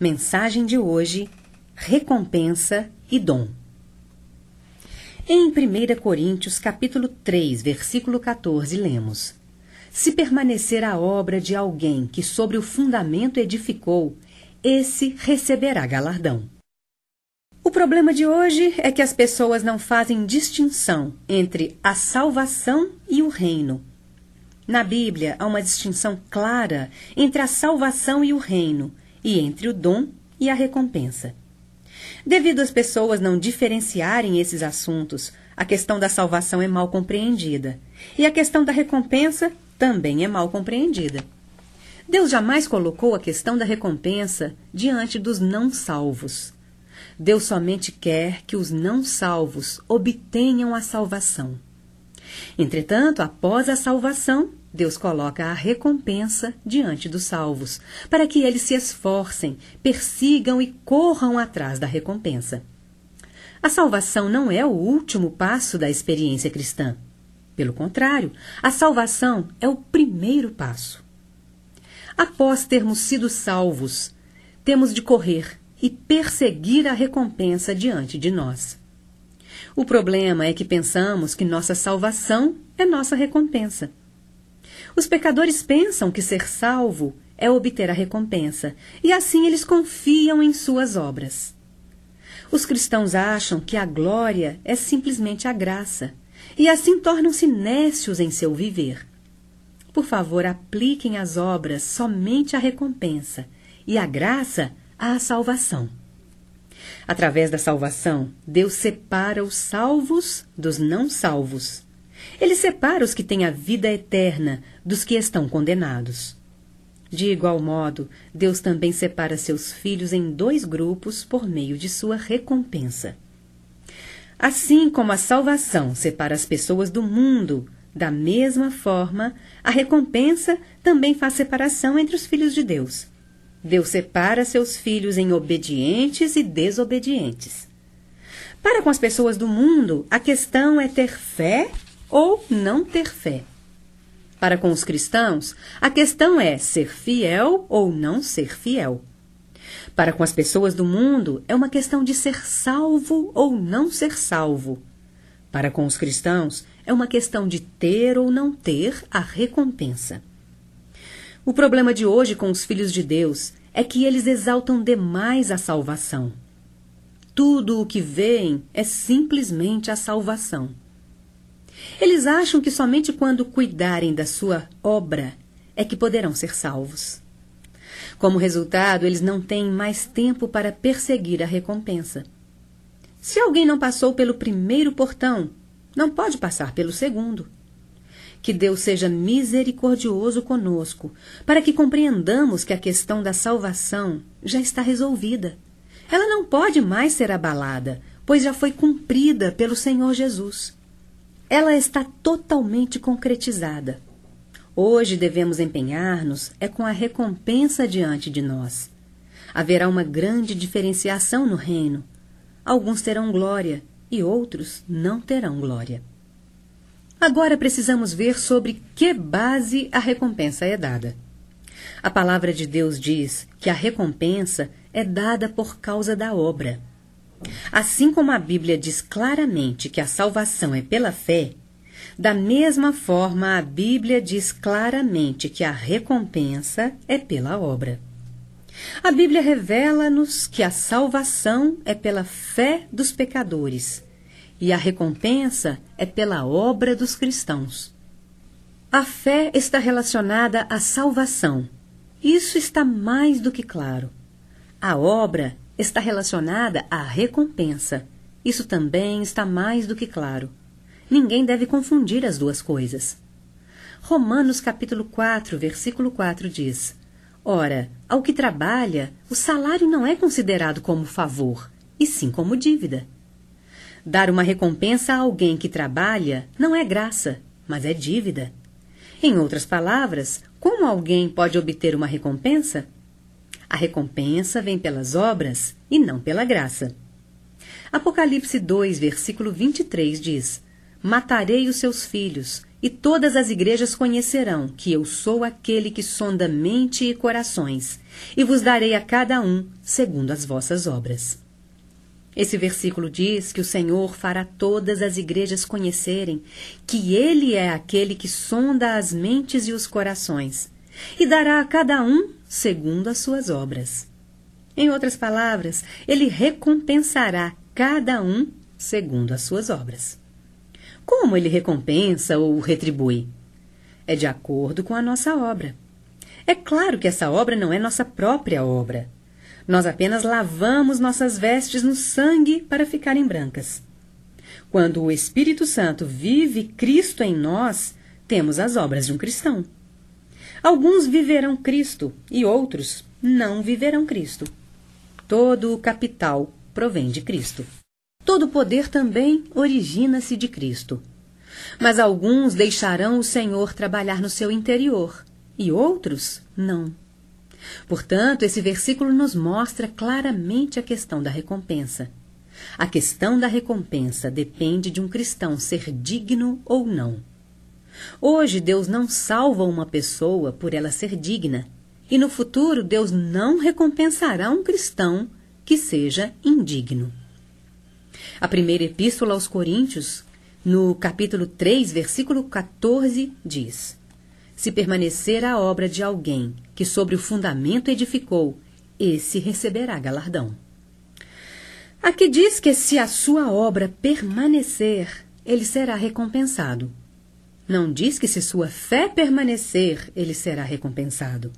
Mensagem de hoje: recompensa e dom. Em 1 Coríntios, capítulo 3, versículo 14, lemos: Se permanecer a obra de alguém que sobre o fundamento edificou, esse receberá galardão. O problema de hoje é que as pessoas não fazem distinção entre a salvação e o reino. Na Bíblia há uma distinção clara entre a salvação e o reino, e entre o dom e a recompensa. Devido as pessoas não diferenciarem esses assuntos, a questão da salvação é mal compreendida e a questão da recompensa também é mal compreendida. Deus jamais colocou a questão da recompensa diante dos não salvos. Deus somente quer que os não salvos obtenham a salvação. Entretanto, após a salvação, Deus coloca a recompensa diante dos salvos, para que eles se esforcem, persigam e corram atrás da recompensa. A salvação não é o último passo da experiência cristã. Pelo contrário, a salvação é o primeiro passo. Após termos sido salvos, temos de correr e perseguir a recompensa diante de nós. O problema é que pensamos que nossa salvação é nossa recompensa. Os pecadores pensam que ser salvo é obter a recompensa, e assim eles confiam em suas obras. Os cristãos acham que a glória é simplesmente a graça, e assim tornam-se nécios em seu viver. Por favor, apliquem as obras somente à recompensa e a graça à salvação. Através da salvação, Deus separa os salvos dos não salvos ele separa os que têm a vida eterna dos que estão condenados. De igual modo, Deus também separa seus filhos em dois grupos por meio de sua recompensa. Assim como a salvação separa as pessoas do mundo, da mesma forma, a recompensa também faz separação entre os filhos de Deus. Deus separa seus filhos em obedientes e desobedientes. Para com as pessoas do mundo, a questão é ter fé ou não ter fé. Para com os cristãos, a questão é ser fiel ou não ser fiel. Para com as pessoas do mundo, é uma questão de ser salvo ou não ser salvo. Para com os cristãos, é uma questão de ter ou não ter a recompensa. O problema de hoje com os filhos de Deus é que eles exaltam demais a salvação. Tudo o que veem é simplesmente a salvação. Eles acham que somente quando cuidarem da sua obra é que poderão ser salvos. Como resultado, eles não têm mais tempo para perseguir a recompensa. Se alguém não passou pelo primeiro portão, não pode passar pelo segundo. Que Deus seja misericordioso conosco, para que compreendamos que a questão da salvação já está resolvida. Ela não pode mais ser abalada, pois já foi cumprida pelo Senhor Jesus ela está totalmente concretizada. Hoje devemos empenhar-nos é com a recompensa diante de nós. Haverá uma grande diferenciação no reino. Alguns terão glória e outros não terão glória. Agora precisamos ver sobre que base a recompensa é dada. A palavra de Deus diz que a recompensa é dada por causa da obra. Assim como a Bíblia diz claramente que a salvação é pela fé, da mesma forma a Bíblia diz claramente que a recompensa é pela obra. A Bíblia revela-nos que a salvação é pela fé dos pecadores e a recompensa é pela obra dos cristãos. A fé está relacionada à salvação. Isso está mais do que claro. A obra está relacionada à recompensa. Isso também está mais do que claro. Ninguém deve confundir as duas coisas. Romanos capítulo 4, versículo 4 diz: Ora, ao que trabalha, o salário não é considerado como favor, e sim como dívida. Dar uma recompensa a alguém que trabalha não é graça, mas é dívida. Em outras palavras, como alguém pode obter uma recompensa? A recompensa vem pelas obras e não pela graça. Apocalipse 2, versículo 23 diz: Matarei os seus filhos, e todas as igrejas conhecerão que eu sou aquele que sonda mente e corações, e vos darei a cada um segundo as vossas obras. Esse versículo diz que o Senhor fará todas as igrejas conhecerem que Ele é aquele que sonda as mentes e os corações e dará a cada um segundo as suas obras. Em outras palavras, ele recompensará cada um segundo as suas obras. Como ele recompensa ou retribui? É de acordo com a nossa obra. É claro que essa obra não é nossa própria obra. Nós apenas lavamos nossas vestes no sangue para ficarem brancas. Quando o Espírito Santo vive Cristo em nós, temos as obras de um cristão. Alguns viverão Cristo e outros não viverão Cristo. Todo o capital provém de Cristo. Todo o poder também origina-se de Cristo. Mas alguns deixarão o Senhor trabalhar no seu interior e outros não. Portanto, esse versículo nos mostra claramente a questão da recompensa. A questão da recompensa depende de um cristão ser digno ou não. Hoje, Deus não salva uma pessoa por ela ser digna, e no futuro, Deus não recompensará um cristão que seja indigno. A primeira epístola aos Coríntios, no capítulo 3, versículo 14, diz: Se permanecer a obra de alguém que sobre o fundamento edificou, esse receberá galardão. Aqui diz que se a sua obra permanecer, ele será recompensado. Não diz que se sua fé permanecer, ele será recompensado.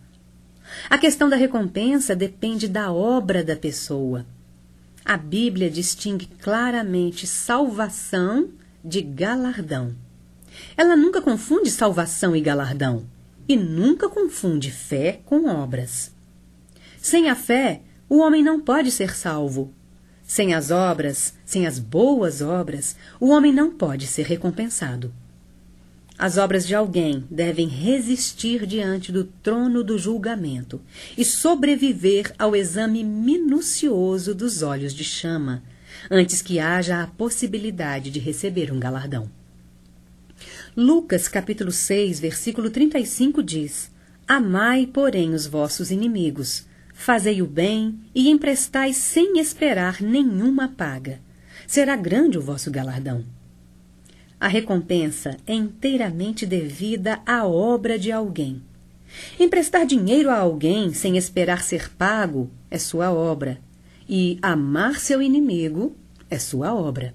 A questão da recompensa depende da obra da pessoa. A Bíblia distingue claramente salvação de galardão. Ela nunca confunde salvação e galardão e nunca confunde fé com obras. Sem a fé, o homem não pode ser salvo. Sem as obras, sem as boas obras, o homem não pode ser recompensado. As obras de alguém devem resistir diante do trono do julgamento e sobreviver ao exame minucioso dos olhos de chama, antes que haja a possibilidade de receber um galardão. Lucas capítulo 6, versículo 35 diz: Amai, porém, os vossos inimigos, fazei o bem e emprestai sem esperar nenhuma paga. Será grande o vosso galardão a recompensa é inteiramente devida à obra de alguém. Emprestar dinheiro a alguém sem esperar ser pago é sua obra, e amar seu inimigo é sua obra.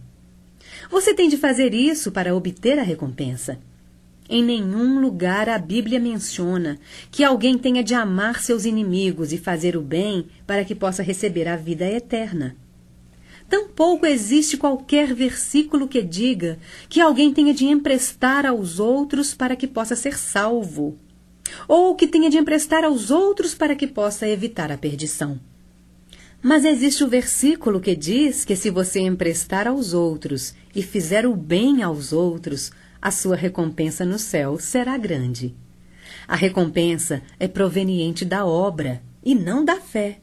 Você tem de fazer isso para obter a recompensa. Em nenhum lugar a Bíblia menciona que alguém tenha de amar seus inimigos e fazer o bem para que possa receber a vida eterna. Tampouco existe qualquer versículo que diga que alguém tenha de emprestar aos outros para que possa ser salvo, ou que tenha de emprestar aos outros para que possa evitar a perdição. Mas existe o versículo que diz que se você emprestar aos outros e fizer o bem aos outros, a sua recompensa no céu será grande. A recompensa é proveniente da obra e não da fé.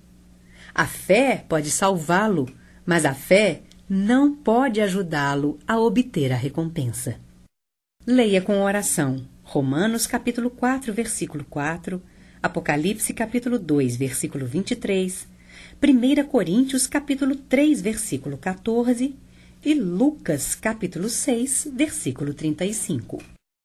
A fé pode salvá-lo, mas a fé não pode ajudá-lo a obter a recompensa. Leia com oração Romanos capítulo 4, versículo 4, Apocalipse capítulo 2, versículo 23, 1 Coríntios capítulo 3, versículo 14 e Lucas capítulo 6, versículo 35.